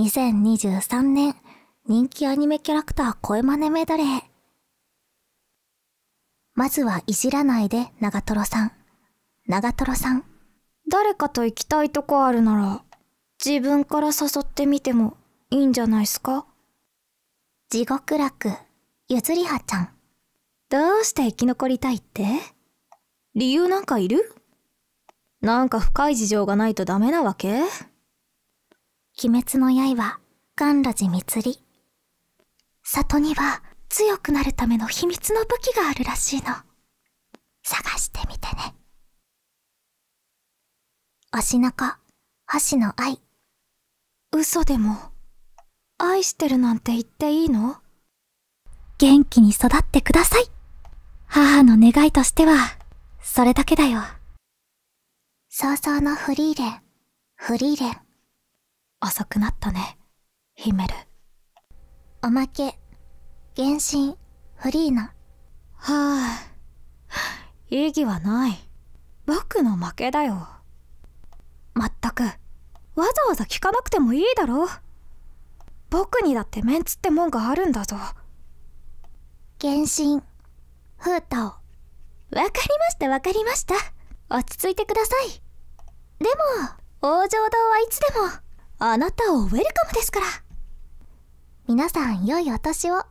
2023年人気アニメキャラクター声真似メドレー。まずは、いじらないで、長瀞さん。長瀞さん。誰かと行きたいとこあるなら、自分から誘ってみてもいいんじゃないすか地獄楽、ゆずりはちゃん。どうして生き残りたいって理由なんかいるなんか深い事情がないとダメなわけ鬼滅の刃、ガンラジミツリ。里には強くなるための秘密の武器があるらしいの。探してみてね。足中、橋の愛。嘘でも、愛してるなんて言っていいの元気に育ってください。母の願いとしては、それだけだよ。早々のフリーレン、フリーレン。遅くなったねヒメルおまけ原神フリーナはあ意義はない僕の負けだよまったくわざわざ聞かなくてもいいだろ僕にだってメンツってもんがあるんだぞ原神フータを。わかりましたわかりました落ち着いてくださいでも往生堂はいつでもあなたをウェルカムですから皆さん良いお年を